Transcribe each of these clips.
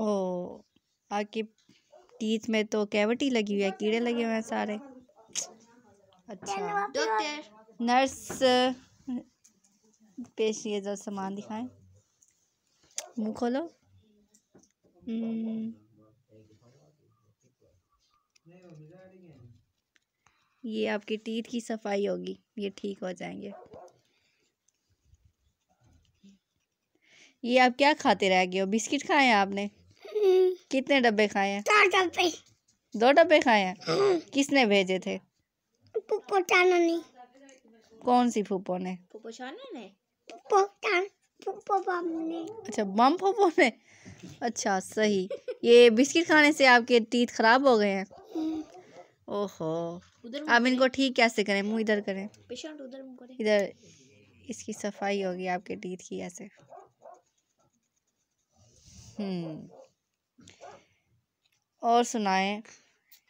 ओ आपके टीथ में तो कैविटी लगी हुई है कीड़े लगे हुए हैं सारे अच्छा डॉक्टर नर्स पेश ये जो सामान दिखाएं मुंह खोलो हम्म। ये आपकी टीथ की सफाई होगी ये ठीक हो जाएंगे ये आप क्या खाते रह गए हो बिस्किट खाए हैं आपने कितने डब्बे खाए हैं चार डब्बे दो डब्बे खाए हैं हाँ। किसने भेजे थे पोपोटाना ने कौन सी फूपो ने पोपोटाना ने ने अच्छा बम फूपो ने अच्छा सही ये बिस्किट खाने से आपके टीथ खराब हो गए हैं हम्म। ओहो अब इनको ठीक कैसे करें मुंह इधर करें इधर इसकी सफाई होगी आपके टीथ की ऐसे हम्म और सुनाएं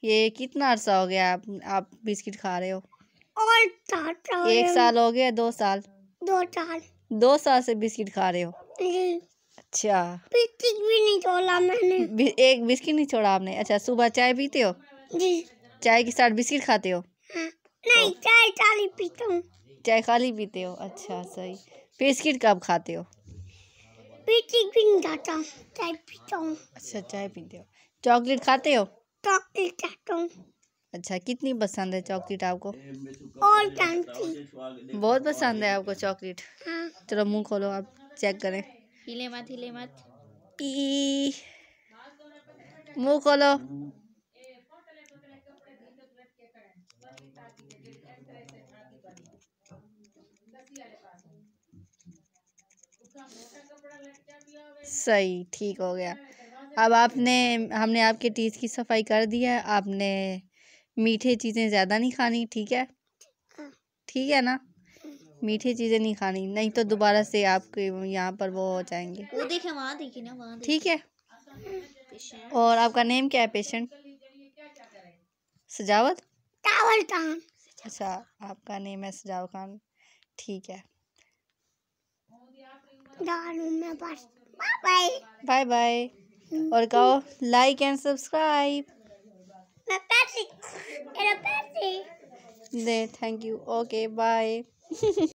ये कितना अरसा हो गया आप आप बिस्किट खा रहे हो और एक साल हो गया दो साल दो साल दो साल से बिस्किट खा रहे हो अच्छा बिस्किट भी नहीं छोड़ा मैंने बि, एक बिस्किट नहीं छोड़ा आपने अच्छा सुबह चाय पीते हो जी चाय के साथ बिस्किट खाते हो हाँ। नहीं तो, चाय खाली पीता हूँ चाय खाली पीते हो अच्छा सही बिस्किट कब खाते हो बिस्किट भी नहीं खाता चाय पीता हूँ अच्छा चाय पीते हो चॉकलेट खाते हो चॉकलेट खाता हूँ अच्छा कितनी पसंद है चॉकलेट आपको और बहुत पसंद है आपको चॉकलेट हाँ। चलो मुंह खोलो आप चेक करें हिले मत हिले मत मुंह खोलो सही ठीक हो गया अब आपने हमने आपके टीथ की सफाई कर दी है आपने मीठे चीज़ें ज़्यादा नहीं खानी ठीक है हाँ। ठीक है ना हाँ। मीठी चीज़ें नहीं खानी नहीं तो दोबारा से आपके यहाँ पर वो हो जाएंगे वो देखे वहाँ देखे ना वहाँ ठीक है और आपका नेम क्या है पेशेंट सजावत कावल खान अच्छा आपका नेम है सजावत खान ठीक है बाय बाय और कहो लाइक एंड सब्सक्राइब दे थैंक यू ओके बाय